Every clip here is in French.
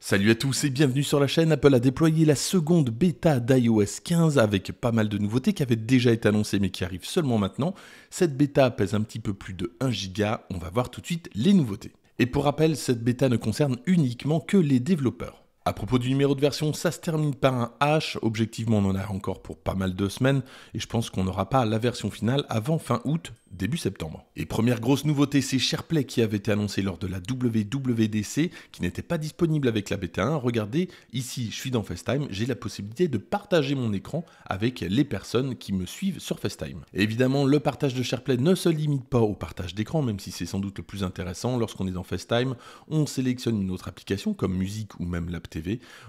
Salut à tous et bienvenue sur la chaîne. Apple a déployé la seconde bêta d'iOS 15 avec pas mal de nouveautés qui avaient déjà été annoncées mais qui arrivent seulement maintenant. Cette bêta pèse un petit peu plus de 1 giga. On va voir tout de suite les nouveautés. Et pour rappel, cette bêta ne concerne uniquement que les développeurs. À propos du numéro de version, ça se termine par un H. Objectivement, on en a encore pour pas mal de semaines et je pense qu'on n'aura pas la version finale avant fin août, début septembre. Et première grosse nouveauté, c'est SharePlay qui avait été annoncé lors de la WWDC, qui n'était pas disponible avec la bêta 1. Regardez, ici, je suis dans FaceTime, j'ai la possibilité de partager mon écran avec les personnes qui me suivent sur FaceTime. évidemment, le partage de SharePlay ne se limite pas au partage d'écran, même si c'est sans doute le plus intéressant. Lorsqu'on est dans FaceTime, on sélectionne une autre application comme musique ou même la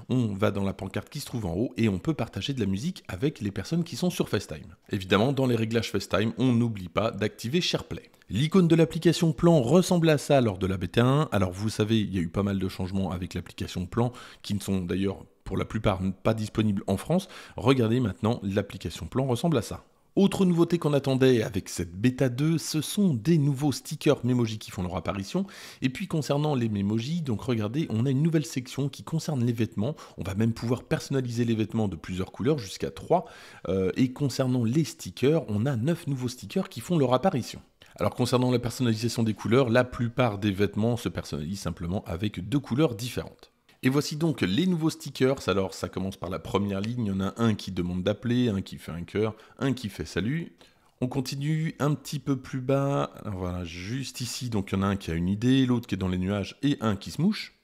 on va dans la pancarte qui se trouve en haut et on peut partager de la musique avec les personnes qui sont sur FaceTime. Évidemment, dans les réglages FaceTime, on n'oublie pas d'activer SharePlay. L'icône de l'application Plan ressemble à ça lors de la bt 1. Alors vous savez, il y a eu pas mal de changements avec l'application Plan, qui ne sont d'ailleurs pour la plupart pas disponibles en France. Regardez maintenant, l'application Plan ressemble à ça. Autre nouveauté qu'on attendait avec cette bêta 2, ce sont des nouveaux stickers Memoji qui font leur apparition. Et puis concernant les Memoji, donc regardez, on a une nouvelle section qui concerne les vêtements. On va même pouvoir personnaliser les vêtements de plusieurs couleurs, jusqu'à 3. Euh, et concernant les stickers, on a 9 nouveaux stickers qui font leur apparition. Alors concernant la personnalisation des couleurs, la plupart des vêtements se personnalisent simplement avec deux couleurs différentes. Et voici donc les nouveaux stickers. Alors ça commence par la première ligne, il y en a un qui demande d'appeler, un qui fait un cœur, un qui fait salut. On continue un petit peu plus bas, voilà, juste ici, donc il y en a un qui a une idée, l'autre qui est dans les nuages et un qui se mouche.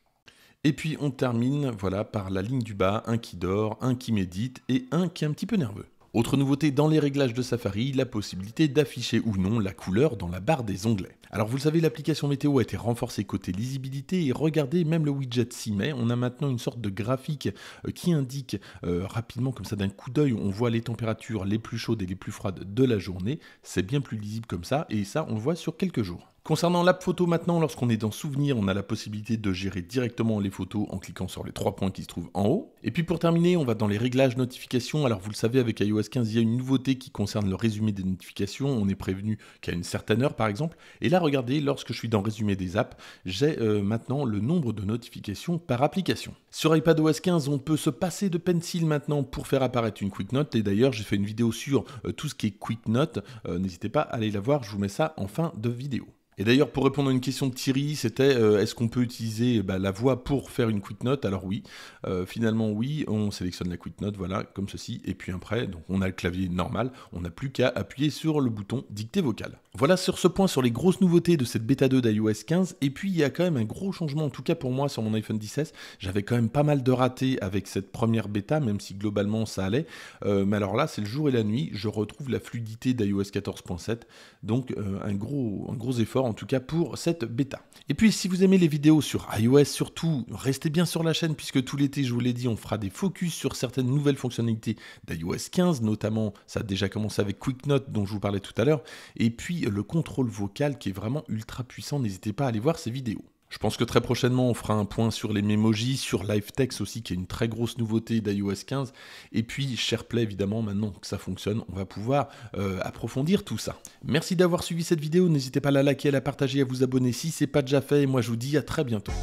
Et puis on termine voilà, par la ligne du bas, un qui dort, un qui médite et un qui est un petit peu nerveux. Autre nouveauté dans les réglages de Safari, la possibilité d'afficher ou non la couleur dans la barre des onglets. Alors vous le savez, l'application météo a été renforcée côté lisibilité et regardez, même le widget s'y met. On a maintenant une sorte de graphique euh, qui indique euh, rapidement, comme ça d'un coup d'œil, on voit les températures les plus chaudes et les plus froides de la journée. C'est bien plus lisible comme ça et ça, on le voit sur quelques jours. Concernant l'app photo maintenant, lorsqu'on est dans Souvenir, on a la possibilité de gérer directement les photos en cliquant sur les trois points qui se trouvent en haut. Et puis pour terminer, on va dans les réglages notifications. Alors vous le savez, avec iOS 15, il y a une nouveauté qui concerne le résumé des notifications. On est prévenu qu'à une certaine heure par exemple. Et là, regardez, lorsque je suis dans résumé des apps, j'ai euh, maintenant le nombre de notifications par application. Sur iPadOS 15, on peut se passer de Pencil maintenant pour faire apparaître une Quick Note. Et d'ailleurs, j'ai fait une vidéo sur euh, tout ce qui est Quick Note. Euh, n'hésitez pas à aller la voir, je vous mets ça en fin de vidéo. Et d'ailleurs, pour répondre à une question de Thierry, c'était euh, est-ce qu'on peut utiliser bah, la voix pour faire une quick note Alors oui, euh, finalement oui, on sélectionne la quick note, voilà, comme ceci, et puis après, donc on a le clavier normal, on n'a plus qu'à appuyer sur le bouton dictée vocale. Voilà sur ce point sur les grosses nouveautés de cette bêta 2 d'iOS 15, et puis il y a quand même un gros changement, en tout cas pour moi sur mon iPhone 16, j'avais quand même pas mal de ratés avec cette première bêta, même si globalement ça allait, euh, mais alors là c'est le jour et la nuit, je retrouve la fluidité d'iOS 14.7, donc un, gros, un gros effort en tout cas pour cette bêta. Et puis si vous aimez les vidéos sur iOS surtout, restez bien sur la chaîne puisque tout l'été, je vous l'ai dit, on fera des focus sur certaines nouvelles fonctionnalités d'iOS 15, notamment ça a déjà commencé avec Quick Note dont je vous parlais tout à l'heure, et puis le contrôle vocal qui est vraiment ultra puissant, n'hésitez pas à aller voir ces vidéos. Je pense que très prochainement, on fera un point sur les mémojis, sur LiveText aussi, qui est une très grosse nouveauté d'iOS 15. Et puis SharePlay, évidemment, maintenant que ça fonctionne, on va pouvoir euh, approfondir tout ça. Merci d'avoir suivi cette vidéo. N'hésitez pas à la liker, à la partager, à vous abonner si ce n'est pas déjà fait. Et moi, je vous dis à très bientôt.